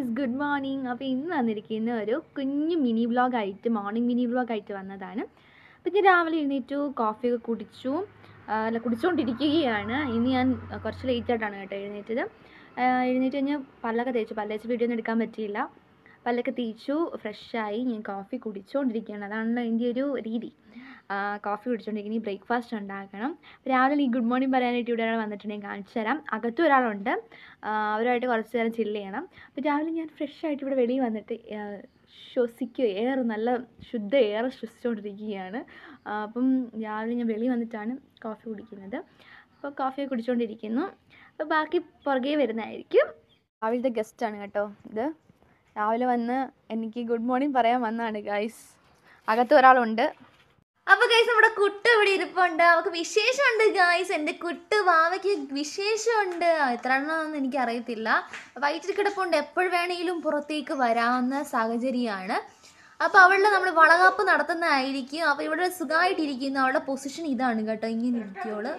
guys good morning അപ്പോൾ ഇന്ന് വന്നിരിക്കുന്ന ഒരു കുഞ്ഞു മിനി വ്ളോഗായിട്ട് മോർണിംഗ് മിനി ആയിട്ട് വന്നതാണ് അപ്പോൾ ഞാൻ രാവിലെ എഴുന്നേറ്റു ഒക്കെ കുടിച്ചു അല്ല കുടിച്ചുകൊണ്ടിരിക്കുകയാണ് ഇന്ന് ഞാൻ കുറച്ച് ലേറ്റായിട്ടാണ് കേട്ടോ എഴുന്നേറ്റത് എഴുന്നേറ്റ് കഴിഞ്ഞാൽ പല്ലൊക്കെ തേച്ചു പല്ലേച്ച് വീഡിയോ ഒന്നും എടുക്കാൻ പറ്റിയില്ല പല്ലൊക്കെ തേച്ചു ഫ്രഷായി ഞാൻ കോഫി കുടിച്ചുകൊണ്ടിരിക്കുകയാണ് അതാണല്ലോ എൻ്റെ ഒരു രീതി കോഫി കുടിച്ചുകൊണ്ടിരിക്കുന്ന ഈ ബ്രേക്ക്ഫാസ്റ്റ് ഉണ്ടാക്കണം രാവിലെ ഈ ഗുഡ് മോർണിംഗ് പറയാനായിട്ട് ഇവിടെ ഒരാൾ വന്നിട്ടുണ്ടെങ്കിൽ കാണിച്ചു തരാം അകത്തും ഒരാളുണ്ട് അവരുമായിട്ട് കുറച്ച് നേരം ചില്ല് ചെയ്യണം അപ്പോൾ രാവിലെ ഞാൻ ഫ്രഷ് ആയിട്ട് ഇവിടെ വെളിയിൽ വന്നിട്ട് ശ്വസിക്കുക എയർ നല്ല ശുദ്ധ എയർ ശ്വസിച്ചുകൊണ്ടിരിക്കുകയാണ് അപ്പം രാവിലെ ഞാൻ വെളിയിൽ വന്നിട്ടാണ് കോഫി കുടിക്കുന്നത് അപ്പോൾ കോഫി കുടിച്ചുകൊണ്ടിരിക്കുന്നു അപ്പോൾ ബാക്കി പുറകെ വരുന്നതായിരിക്കും രാവിലത്തെ ഗസ്റ്റാണ് കേട്ടോ ഇത് രാവിലെ വന്ന് എനിക്ക് ഗുഡ് മോർണിംഗ് പറയാൻ വന്നതാണ് ഗൈസ് അകത്ത് ഒരാളുണ്ട് അപ്പൊ ഗൈസ് നമ്മുടെ കുട്ടു ഇവിടെ ഇരിപ്പുണ്ട് അവക്ക് വിശേഷമുണ്ട് ഗൈസ് എന്റെ കുട്ടു വാവയ്ക്ക് വിശേഷമുണ്ട് എത്ര എണ്ണമെന്ന് എനിക്ക് അറിയത്തില്ല വയറ്റിൽ കിടപ്പുണ്ട് എപ്പോൾ വേണമെങ്കിലും പുറത്തേക്ക് വരാവുന്ന സാഹചര്യമാണ് അപ്പോൾ അവളുടെ നമ്മൾ വളകാപ്പ് നടത്തുന്നതായിരിക്കും അപ്പോൾ ഇവിടെ സുഖമായിട്ടിരിക്കുന്ന അവളുടെ പൊസിഷൻ ഇതാണ് കേട്ടോ ഇങ്ങനെ ഇരിക്കുവോള്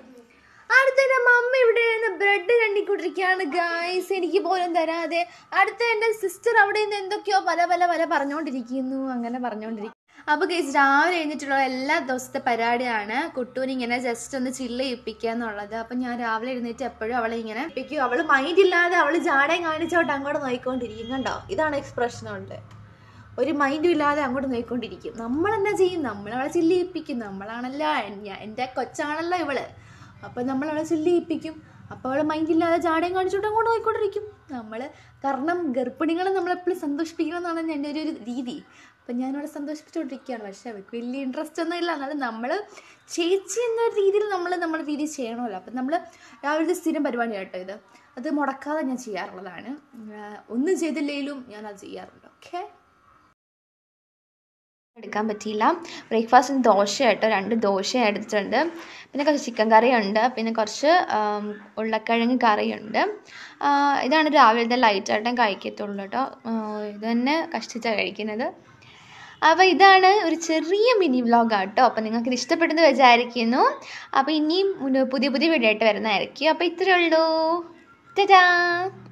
അടുത്ത മമ്മ ഇവിടെ നിന്ന് ബ്രെഡ് കണ്ടിക്കൊണ്ടിരിക്കുകയാണ് ഗായ്സ് എനിക്ക് പോലും തരാതെ അടുത്ത എൻ്റെ സിസ്റ്റർ അവിടെ നിന്ന് എന്തൊക്കെയോ പല പല പല പറഞ്ഞുകൊണ്ടിരിക്കുന്നു അങ്ങനെ പറഞ്ഞുകൊണ്ടിരിക്കുന്നു അപ്പോൾ കേസ് രാവിലെ എഴുന്നിട്ടുള്ള എല്ലാ ദിവസത്തെ പരിപാടിയാണ് കുട്ടൂനെ ഇങ്ങനെ ജസ്റ്റ് ഒന്ന് ചില്ല ഇപ്പിക്കുക എന്നുള്ളത് അപ്പം ഞാൻ രാവിലെ എഴുന്നേറ്റ് എപ്പോഴും അവളെ ഇങ്ങനെ ഇപ്പിക്കും അവൾ മൈൻഡ് ഇല്ലാതെ അവൾ ജാടയും കാണിച്ചോട്ട് അങ്ങോട്ട് നോക്കിക്കൊണ്ടിരിക്കും കണ്ടോ ഇതാണ് എക്സ്പ്രഷൻ ഉണ്ട് ഒരു മൈൻഡും ഇല്ലാതെ അങ്ങോട്ട് നോക്കിക്കൊണ്ടിരിക്കും എന്താ ചെയ്യും നമ്മൾ അവളെ ചില്ല ഇപ്പിക്കും നമ്മളാണല്ലോ എൻ്റെ കൊച്ചാണല്ലോ ഇവള് അപ്പം നമ്മളവളെ ഇപ്പിക്കും അപ്പോൾ അവളെ മൈൻഡില്ലാതെ ചാടയും കാണിച്ചുകൊണ്ട് അങ്ങോട്ട് പോയിക്കൊണ്ടിരിക്കും നമ്മൾ കാരണം ഗർഭിണികളെ നമ്മളെപ്പോഴും എന്നാണ് എൻ്റെ ഒരു രീതി അപ്പം അവളെ സന്തോഷിപ്പിച്ചുകൊണ്ടിരിക്കുകയാണ് പക്ഷേ അവർക്ക് വലിയ ഇൻട്രസ്റ്റ് ഒന്നും ഇല്ല എന്നാലും നമ്മൾ ചേച്ചി എന്ന രീതിയിൽ നമ്മൾ നമ്മുടെ രീതി ചെയ്യണമല്ലോ അപ്പം നമ്മൾ രാവിലത്തെ സ്ഥിരം പരിപാടി കേട്ടോ ഇത് അത് മുടക്കാതെ ഞാൻ ചെയ്യാറുള്ളതാണ് ഒന്നും ചെയ്തില്ലെങ്കിലും ഞാൻ അത് ചെയ്യാറുണ്ട് ഓക്കെ എടുക്കാൻ പറ്റിയില്ല ബ്രേക്ക്ഫാസ്റ്റിന് ദോശ കേട്ടോ രണ്ട് ദോശ എടുത്തിട്ടുണ്ട് പിന്നെ കുറച്ച് ചിക്കൻ കറിയുണ്ട് പിന്നെ കുറച്ച് ഉരുളക്കിഴങ്ങ് കറിയുണ്ട് ഇതാണ് രാവിലത്തെ ലൈറ്റായിട്ടും കഴിക്കത്തുള്ളൂ കേട്ടോ ഇത് തന്നെ കഷ്ടിച്ചാണ് കഴിക്കുന്നത് അപ്പോൾ ഇതാണ് ഒരു ചെറിയ മിനി വ്ലോഗ് കേട്ടോ അപ്പോൾ നിങ്ങൾക്ക് ഇഷ്ടപ്പെട്ടെന്ന് വിചാരിക്കുന്നു അപ്പോൾ ഇനിയും പുതിയ പുതിയ വീഡിയോ ആയിട്ട് വരുന്നതായിരിക്കും അപ്പോൾ ഇത്രയേ ഉള്ളൂ ടാ